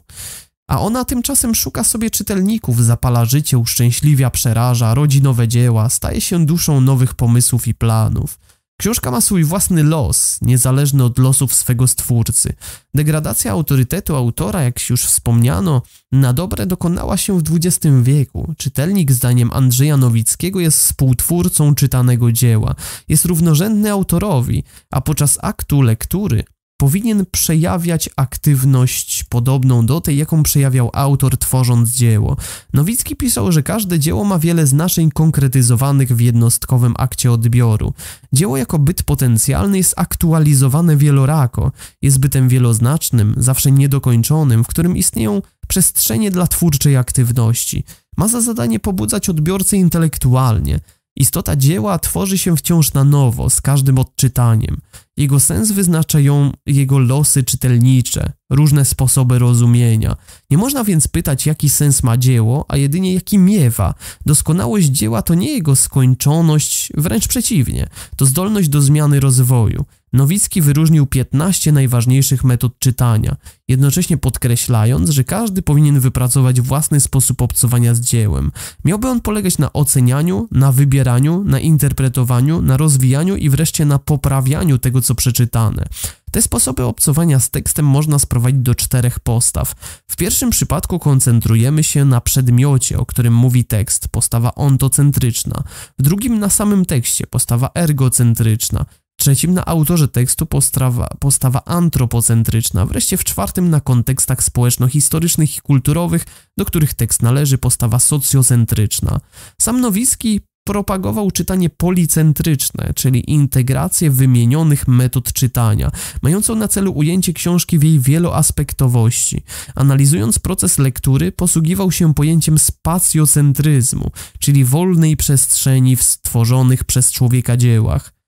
A ona tymczasem szuka sobie czytelników, zapala życie, uszczęśliwia, przeraża, rodzi nowe dzieła, staje się duszą nowych pomysłów i planów. Książka ma swój własny los, niezależny od losów swego stwórcy. Degradacja autorytetu autora, jak już wspomniano, na dobre dokonała się w XX wieku. Czytelnik, zdaniem Andrzeja Nowickiego, jest współtwórcą czytanego dzieła, jest równorzędny autorowi, a podczas aktu lektury powinien przejawiać aktywność podobną do tej, jaką przejawiał autor tworząc dzieło. Nowicki pisał, że każde dzieło ma wiele znaczeń konkretyzowanych w jednostkowym akcie odbioru. Dzieło jako byt potencjalny jest aktualizowane wielorako, jest bytem wieloznacznym, zawsze niedokończonym, w którym istnieją przestrzenie dla twórczej aktywności. Ma za zadanie pobudzać odbiorcę intelektualnie – Istota dzieła tworzy się wciąż na nowo, z każdym odczytaniem. Jego sens wyznaczają jego losy czytelnicze, różne sposoby rozumienia. Nie można więc pytać, jaki sens ma dzieło, a jedynie jaki miewa. Doskonałość dzieła to nie jego skończoność, wręcz przeciwnie, to zdolność do zmiany rozwoju. Nowicki wyróżnił 15 najważniejszych metod czytania, jednocześnie podkreślając, że każdy powinien wypracować własny sposób obcowania z dziełem. Miałby on polegać na ocenianiu, na wybieraniu, na interpretowaniu, na rozwijaniu i wreszcie na poprawianiu tego, co przeczytane. Te sposoby obcowania z tekstem można sprowadzić do czterech postaw. W pierwszym przypadku koncentrujemy się na przedmiocie, o którym mówi tekst, postawa ontocentryczna. W drugim na samym tekście, postawa ergocentryczna trzecim na autorze tekstu postawa, postawa antropocentryczna, wreszcie w czwartym na kontekstach społeczno-historycznych i kulturowych, do których tekst należy, postawa socjocentryczna. Sam Nowicki propagował czytanie policentryczne, czyli integrację wymienionych metod czytania, mającą na celu ujęcie książki w jej wieloaspektowości. Analizując proces lektury, posługiwał się pojęciem spacjocentryzmu, czyli wolnej przestrzeni w stworzonych przez człowieka dziełach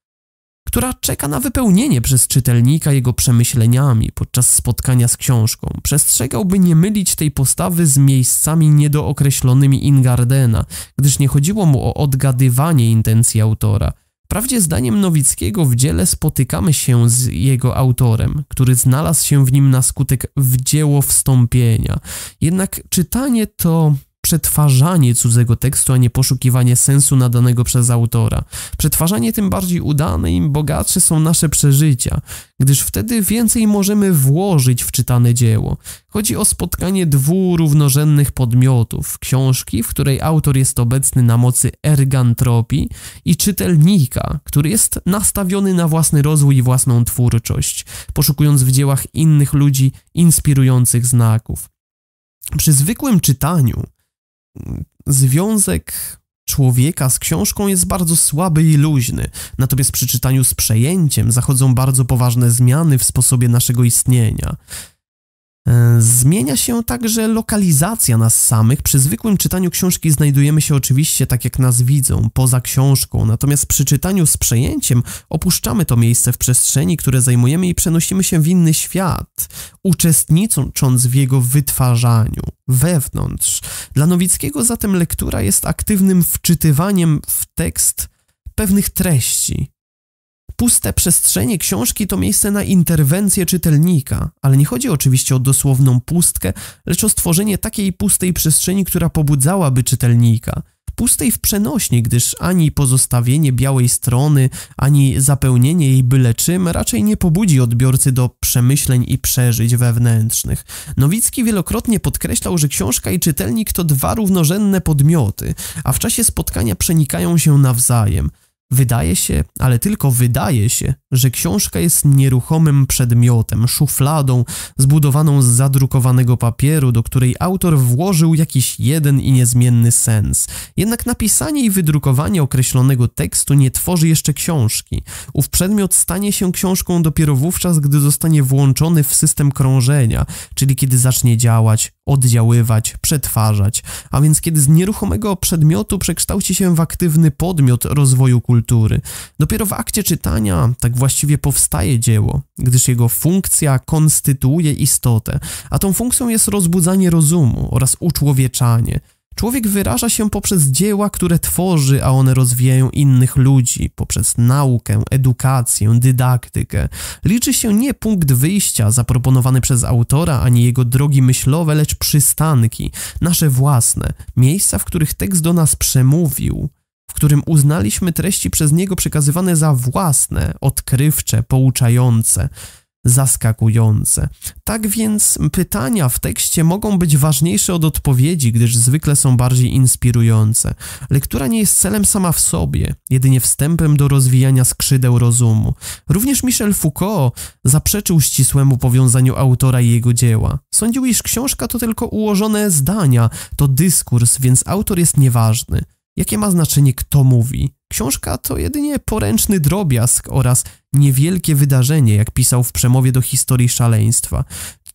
która czeka na wypełnienie przez czytelnika jego przemyśleniami podczas spotkania z książką. Przestrzegałby nie mylić tej postawy z miejscami niedookreślonymi Ingardena, gdyż nie chodziło mu o odgadywanie intencji autora. Wprawdzie zdaniem Nowickiego w dziele spotykamy się z jego autorem, który znalazł się w nim na skutek w dzieło wstąpienia. Jednak czytanie to przetwarzanie cudzego tekstu, a nie poszukiwanie sensu nadanego przez autora. Przetwarzanie tym bardziej udane, im bogatsze są nasze przeżycia, gdyż wtedy więcej możemy włożyć w czytane dzieło. Chodzi o spotkanie dwóch równorzędnych podmiotów, książki, w której autor jest obecny na mocy ergantropii i czytelnika, który jest nastawiony na własny rozwój i własną twórczość, poszukując w dziełach innych ludzi inspirujących znaków. Przy zwykłym czytaniu związek człowieka z książką jest bardzo słaby i luźny, natomiast przy czytaniu z przejęciem zachodzą bardzo poważne zmiany w sposobie naszego istnienia. E, zmienia się także lokalizacja nas samych. Przy zwykłym czytaniu książki znajdujemy się oczywiście tak jak nas widzą, poza książką, natomiast przy czytaniu z przejęciem opuszczamy to miejsce w przestrzeni, które zajmujemy i przenosimy się w inny świat, uczestnicząc w jego wytwarzaniu wewnątrz. Dla Nowickiego zatem lektura jest aktywnym wczytywaniem w tekst pewnych treści, Puste przestrzenie książki to miejsce na interwencję czytelnika, ale nie chodzi oczywiście o dosłowną pustkę, lecz o stworzenie takiej pustej przestrzeni, która pobudzałaby czytelnika. Pustej w przenośni, gdyż ani pozostawienie białej strony, ani zapełnienie jej byle czym raczej nie pobudzi odbiorcy do przemyśleń i przeżyć wewnętrznych. Nowicki wielokrotnie podkreślał, że książka i czytelnik to dwa równorzędne podmioty, a w czasie spotkania przenikają się nawzajem – Wydaje się, ale tylko wydaje się, że książka jest nieruchomym przedmiotem, szufladą zbudowaną z zadrukowanego papieru, do której autor włożył jakiś jeden i niezmienny sens. Jednak napisanie i wydrukowanie określonego tekstu nie tworzy jeszcze książki. Ów przedmiot stanie się książką dopiero wówczas, gdy zostanie włączony w system krążenia, czyli kiedy zacznie działać oddziaływać, przetwarzać. A więc kiedy z nieruchomego przedmiotu przekształci się w aktywny podmiot rozwoju kultury. Dopiero w akcie czytania tak właściwie powstaje dzieło, gdyż jego funkcja konstytuuje istotę, a tą funkcją jest rozbudzanie rozumu oraz uczłowieczanie. Człowiek wyraża się poprzez dzieła, które tworzy, a one rozwijają innych ludzi, poprzez naukę, edukację, dydaktykę. Liczy się nie punkt wyjścia zaproponowany przez autora, ani jego drogi myślowe, lecz przystanki, nasze własne, miejsca, w których tekst do nas przemówił w którym uznaliśmy treści przez niego przekazywane za własne, odkrywcze, pouczające zaskakujące. Tak więc pytania w tekście mogą być ważniejsze od odpowiedzi, gdyż zwykle są bardziej inspirujące. Lektura nie jest celem sama w sobie, jedynie wstępem do rozwijania skrzydeł rozumu. Również Michel Foucault zaprzeczył ścisłemu powiązaniu autora i jego dzieła. Sądził, iż książka to tylko ułożone zdania, to dyskurs, więc autor jest nieważny. Jakie ma znaczenie, kto mówi? Książka to jedynie poręczny drobiazg oraz niewielkie wydarzenie, jak pisał w przemowie do historii szaleństwa.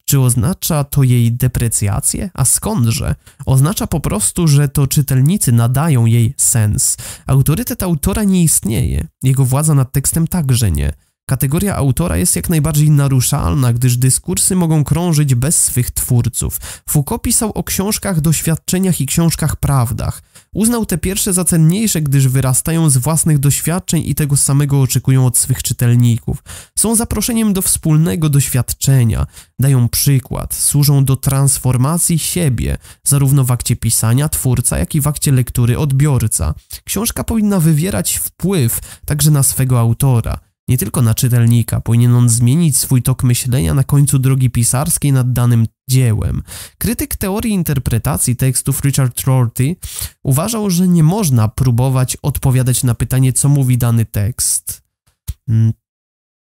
Czy oznacza to jej deprecjację? A skądże? Oznacza po prostu, że to czytelnicy nadają jej sens. Autorytet autora nie istnieje, jego władza nad tekstem także nie. Kategoria autora jest jak najbardziej naruszalna, gdyż dyskursy mogą krążyć bez swych twórców. Foucault pisał o książkach, doświadczeniach i książkach prawdach. Uznał te pierwsze za cenniejsze, gdyż wyrastają z własnych doświadczeń i tego samego oczekują od swych czytelników. Są zaproszeniem do wspólnego doświadczenia, dają przykład, służą do transformacji siebie, zarówno w akcie pisania twórca, jak i w akcie lektury odbiorca. Książka powinna wywierać wpływ także na swego autora nie tylko na czytelnika, powinien on zmienić swój tok myślenia na końcu drogi pisarskiej nad danym dziełem. Krytyk teorii interpretacji tekstów Richard Rorty uważał, że nie można próbować odpowiadać na pytanie, co mówi dany tekst. Hmm,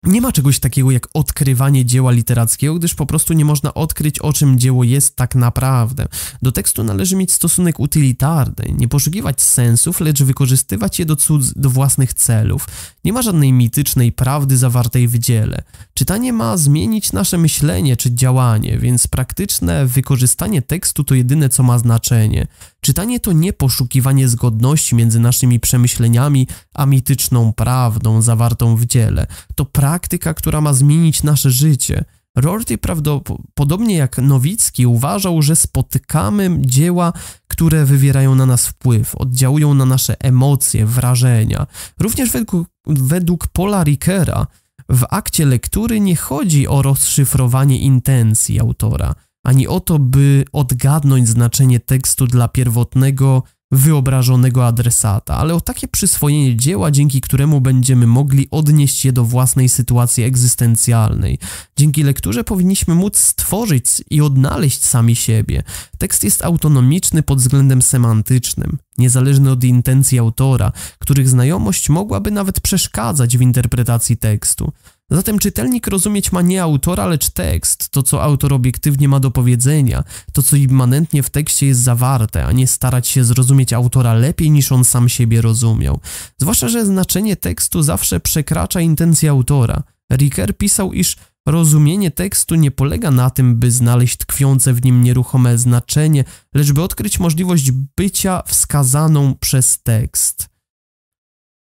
nie ma czegoś takiego jak odkrywanie dzieła literackiego, gdyż po prostu nie można odkryć, o czym dzieło jest tak naprawdę. Do tekstu należy mieć stosunek utylitarny, nie poszukiwać sensów, lecz wykorzystywać je do, do własnych celów. Nie ma żadnej mitycznej prawdy zawartej w dziele. Czytanie ma zmienić nasze myślenie czy działanie, więc praktyczne wykorzystanie tekstu to jedyne, co ma znaczenie. Czytanie to nie poszukiwanie zgodności między naszymi przemyśleniami a mityczną prawdą zawartą w dziele. To praktyka, która ma zmienić nasze życie. Rorty prawdopodobnie jak Nowicki uważał, że spotykamy dzieła, które wywierają na nas wpływ, oddziałują na nasze emocje, wrażenia. Również według, według Paula Rickera w akcie lektury nie chodzi o rozszyfrowanie intencji autora – ani o to, by odgadnąć znaczenie tekstu dla pierwotnego, wyobrażonego adresata, ale o takie przyswojenie dzieła, dzięki któremu będziemy mogli odnieść je do własnej sytuacji egzystencjalnej. Dzięki lekturze powinniśmy móc stworzyć i odnaleźć sami siebie. Tekst jest autonomiczny pod względem semantycznym, niezależny od intencji autora, których znajomość mogłaby nawet przeszkadzać w interpretacji tekstu. Zatem czytelnik rozumieć ma nie autora, lecz tekst, to co autor obiektywnie ma do powiedzenia, to co immanentnie w tekście jest zawarte, a nie starać się zrozumieć autora lepiej niż on sam siebie rozumiał. Zwłaszcza, że znaczenie tekstu zawsze przekracza intencje autora. Ricker pisał, iż rozumienie tekstu nie polega na tym, by znaleźć tkwiące w nim nieruchome znaczenie, lecz by odkryć możliwość bycia wskazaną przez tekst.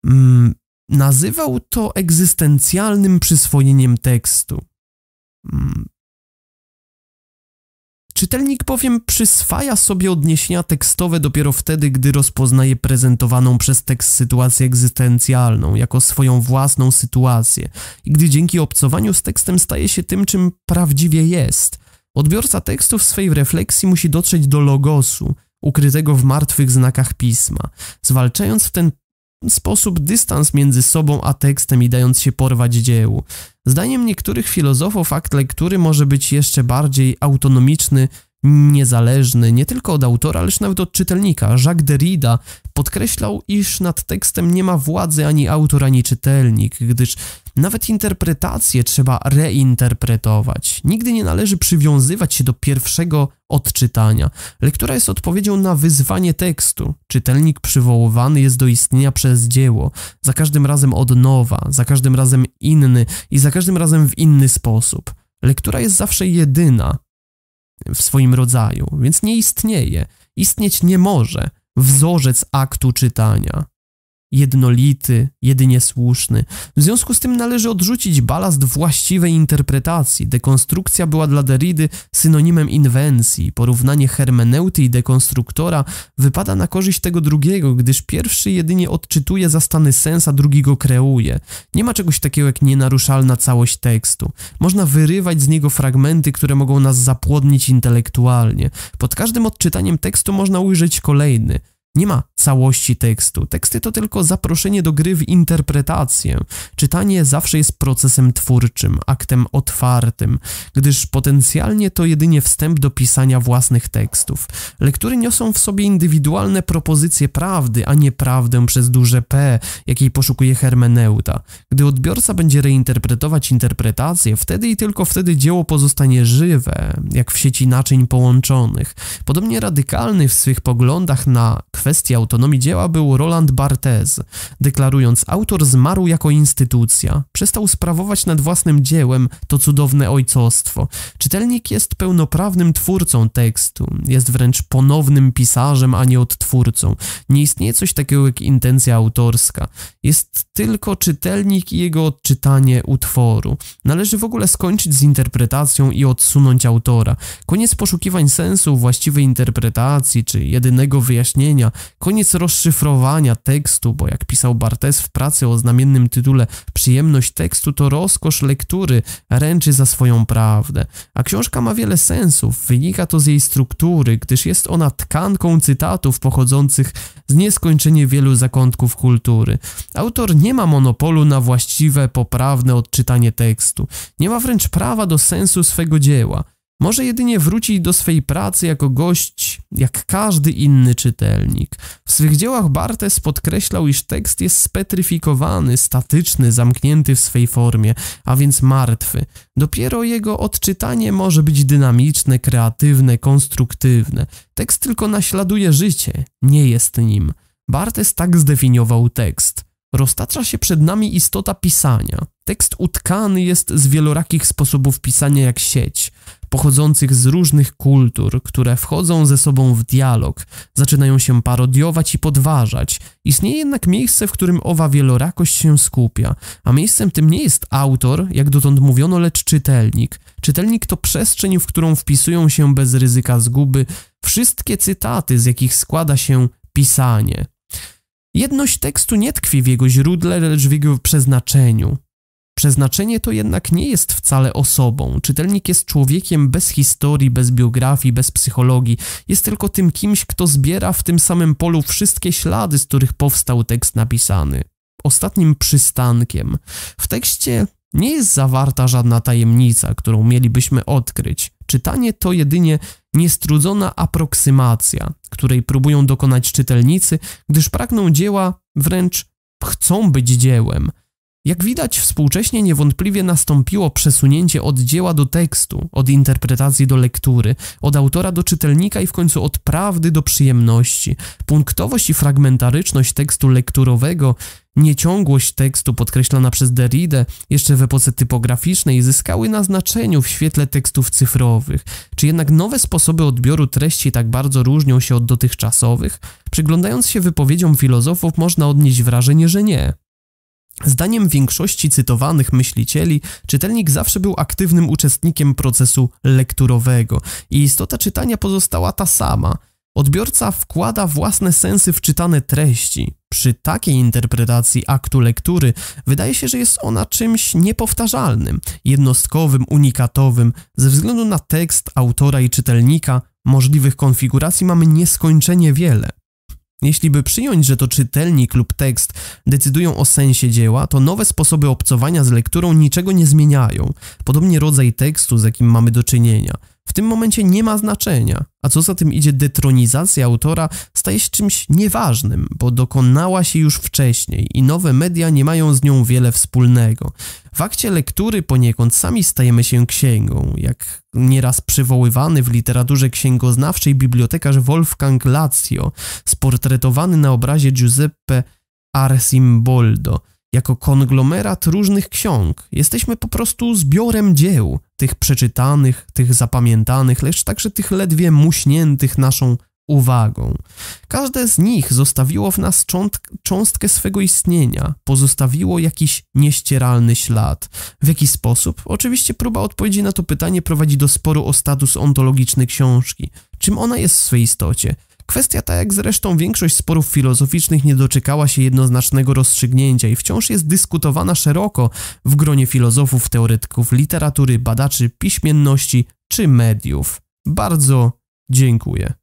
Mm, Nazywał to egzystencjalnym przyswojeniem tekstu. Hmm. Czytelnik bowiem przyswaja sobie odniesienia tekstowe dopiero wtedy, gdy rozpoznaje prezentowaną przez tekst sytuację egzystencjalną jako swoją własną sytuację i gdy dzięki obcowaniu z tekstem staje się tym, czym prawdziwie jest. Odbiorca tekstu w swej refleksji musi dotrzeć do logosu, ukrytego w martwych znakach pisma, zwalczając w ten sposób dystans między sobą a tekstem i dając się porwać dziełu. Zdaniem niektórych filozofów akt lektury może być jeszcze bardziej autonomiczny, niezależny nie tylko od autora, lecz nawet od czytelnika. Jacques Derrida podkreślał, iż nad tekstem nie ma władzy ani autor, ani czytelnik, gdyż nawet interpretację trzeba reinterpretować. Nigdy nie należy przywiązywać się do pierwszego odczytania. Lektura jest odpowiedzią na wyzwanie tekstu. Czytelnik przywoływany jest do istnienia przez dzieło, za każdym razem od nowa, za każdym razem inny i za każdym razem w inny sposób. Lektura jest zawsze jedyna w swoim rodzaju, więc nie istnieje, istnieć nie może wzorzec aktu czytania jednolity, jedynie słuszny. W związku z tym należy odrzucić balast właściwej interpretacji. Dekonstrukcja była dla Derrida synonimem inwencji. Porównanie hermeneuty i dekonstruktora wypada na korzyść tego drugiego, gdyż pierwszy jedynie odczytuje zastany sens, a drugi go kreuje. Nie ma czegoś takiego jak nienaruszalna całość tekstu. Można wyrywać z niego fragmenty, które mogą nas zapłodnić intelektualnie. Pod każdym odczytaniem tekstu można ujrzeć kolejny – nie ma całości tekstu. Teksty to tylko zaproszenie do gry w interpretację. Czytanie zawsze jest procesem twórczym, aktem otwartym, gdyż potencjalnie to jedynie wstęp do pisania własnych tekstów. Lektury niosą w sobie indywidualne propozycje prawdy, a nie prawdę przez duże P, jakiej poszukuje hermeneuta. Gdy odbiorca będzie reinterpretować interpretację, wtedy i tylko wtedy dzieło pozostanie żywe, jak w sieci naczyń połączonych. Podobnie radykalny w swych poglądach na kwestii autonomii dzieła był Roland Barthes, deklarując autor zmarł jako instytucja, przestał sprawować nad własnym dziełem to cudowne ojcostwo. Czytelnik jest pełnoprawnym twórcą tekstu, jest wręcz ponownym pisarzem, a nie odtwórcą. Nie istnieje coś takiego jak intencja autorska. Jest tylko czytelnik i jego odczytanie utworu. Należy w ogóle skończyć z interpretacją i odsunąć autora. Koniec poszukiwań sensu, właściwej interpretacji czy jedynego wyjaśnienia koniec rozszyfrowania tekstu, bo jak pisał Bartes w pracy o znamiennym tytule Przyjemność tekstu to rozkosz lektury, ręczy za swoją prawdę. A książka ma wiele sensów, wynika to z jej struktury, gdyż jest ona tkanką cytatów pochodzących z nieskończenie wielu zakątków kultury. Autor nie ma monopolu na właściwe, poprawne odczytanie tekstu, nie ma wręcz prawa do sensu swego dzieła. Może jedynie wrócić do swej pracy jako gość, jak każdy inny czytelnik. W swych dziełach Bartes podkreślał, iż tekst jest spetryfikowany, statyczny, zamknięty w swej formie, a więc martwy. Dopiero jego odczytanie może być dynamiczne, kreatywne, konstruktywne. Tekst tylko naśladuje życie, nie jest nim. Bartes tak zdefiniował tekst. Roztacza się przed nami istota pisania. Tekst utkany jest z wielorakich sposobów pisania jak sieć pochodzących z różnych kultur, które wchodzą ze sobą w dialog, zaczynają się parodiować i podważać. Istnieje jednak miejsce, w którym owa wielorakość się skupia, a miejscem tym nie jest autor, jak dotąd mówiono, lecz czytelnik. Czytelnik to przestrzeń, w którą wpisują się bez ryzyka zguby wszystkie cytaty, z jakich składa się pisanie. Jedność tekstu nie tkwi w jego źródle, lecz w jego przeznaczeniu. Przeznaczenie to jednak nie jest wcale osobą. Czytelnik jest człowiekiem bez historii, bez biografii, bez psychologii. Jest tylko tym kimś, kto zbiera w tym samym polu wszystkie ślady, z których powstał tekst napisany. Ostatnim przystankiem. W tekście nie jest zawarta żadna tajemnica, którą mielibyśmy odkryć. Czytanie to jedynie niestrudzona aproksymacja, której próbują dokonać czytelnicy, gdyż pragną dzieła, wręcz chcą być dziełem – jak widać, współcześnie niewątpliwie nastąpiło przesunięcie od dzieła do tekstu, od interpretacji do lektury, od autora do czytelnika i w końcu od prawdy do przyjemności. Punktowość i fragmentaryczność tekstu lekturowego, nieciągłość tekstu podkreślana przez Derrida jeszcze w epoce typograficznej zyskały na znaczeniu w świetle tekstów cyfrowych. Czy jednak nowe sposoby odbioru treści tak bardzo różnią się od dotychczasowych? Przyglądając się wypowiedziom filozofów można odnieść wrażenie, że nie. Zdaniem większości cytowanych myślicieli, czytelnik zawsze był aktywnym uczestnikiem procesu lekturowego i istota czytania pozostała ta sama. Odbiorca wkłada własne sensy w czytane treści. Przy takiej interpretacji aktu lektury wydaje się, że jest ona czymś niepowtarzalnym, jednostkowym, unikatowym. Ze względu na tekst autora i czytelnika, możliwych konfiguracji mamy nieskończenie wiele. Jeśli by przyjąć, że to czytelnik lub tekst decydują o sensie dzieła, to nowe sposoby obcowania z lekturą niczego nie zmieniają. Podobnie rodzaj tekstu, z jakim mamy do czynienia w tym momencie nie ma znaczenia, a co za tym idzie, detronizacja autora staje się czymś nieważnym, bo dokonała się już wcześniej i nowe media nie mają z nią wiele wspólnego. W akcie lektury poniekąd sami stajemy się księgą, jak nieraz przywoływany w literaturze księgoznawczej bibliotekarz Wolfgang Lazio, sportretowany na obrazie Giuseppe Arsimboldo jako konglomerat różnych ksiąg. Jesteśmy po prostu zbiorem dzieł, tych przeczytanych, tych zapamiętanych, lecz także tych ledwie muśniętych naszą uwagą. Każde z nich zostawiło w nas cząstkę swego istnienia, pozostawiło jakiś nieścieralny ślad. W jaki sposób? Oczywiście próba odpowiedzi na to pytanie prowadzi do sporu o status ontologiczny książki. Czym ona jest w swej istocie? Kwestia ta, jak zresztą większość sporów filozoficznych, nie doczekała się jednoznacznego rozstrzygnięcia i wciąż jest dyskutowana szeroko w gronie filozofów, teoretyków literatury, badaczy, piśmienności czy mediów. Bardzo dziękuję.